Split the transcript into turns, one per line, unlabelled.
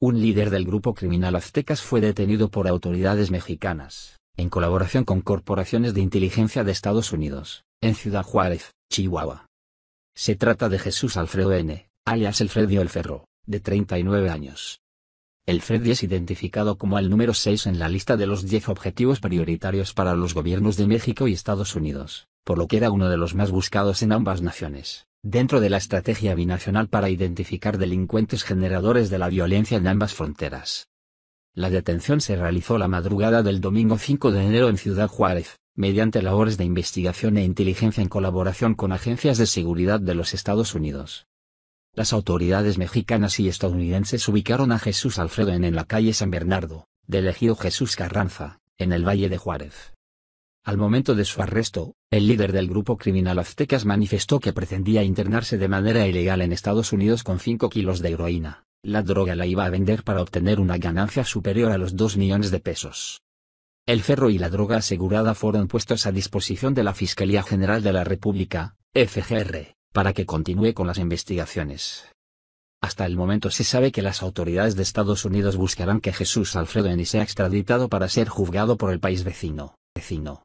un líder del grupo criminal aztecas fue detenido por autoridades mexicanas, en colaboración con corporaciones de inteligencia de Estados Unidos, en Ciudad Juárez, Chihuahua. Se trata de Jesús Alfredo N., alias El Fredio El Ferro, de 39 años. El Freddy es identificado como el número 6 en la lista de los 10 objetivos prioritarios para los gobiernos de México y Estados Unidos, por lo que era uno de los más buscados en ambas naciones dentro de la estrategia binacional para identificar delincuentes generadores de la violencia en ambas fronteras. La detención se realizó la madrugada del domingo 5 de enero en Ciudad Juárez, mediante labores de investigación e inteligencia en colaboración con agencias de seguridad de los Estados Unidos. Las autoridades mexicanas y estadounidenses ubicaron a Jesús Alfredo en, en la calle San Bernardo, del ejido Jesús Carranza, en el Valle de Juárez. Al momento de su arresto, el líder del grupo criminal aztecas manifestó que pretendía internarse de manera ilegal en Estados Unidos con 5 kilos de heroína. La droga la iba a vender para obtener una ganancia superior a los 2 millones de pesos. El ferro y la droga asegurada fueron puestos a disposición de la Fiscalía General de la República, FGR, para que continúe con las investigaciones. Hasta el momento se sabe que las autoridades de Estados Unidos buscarán que Jesús Alfredo Eni sea extraditado para ser juzgado por el país vecino. vecino.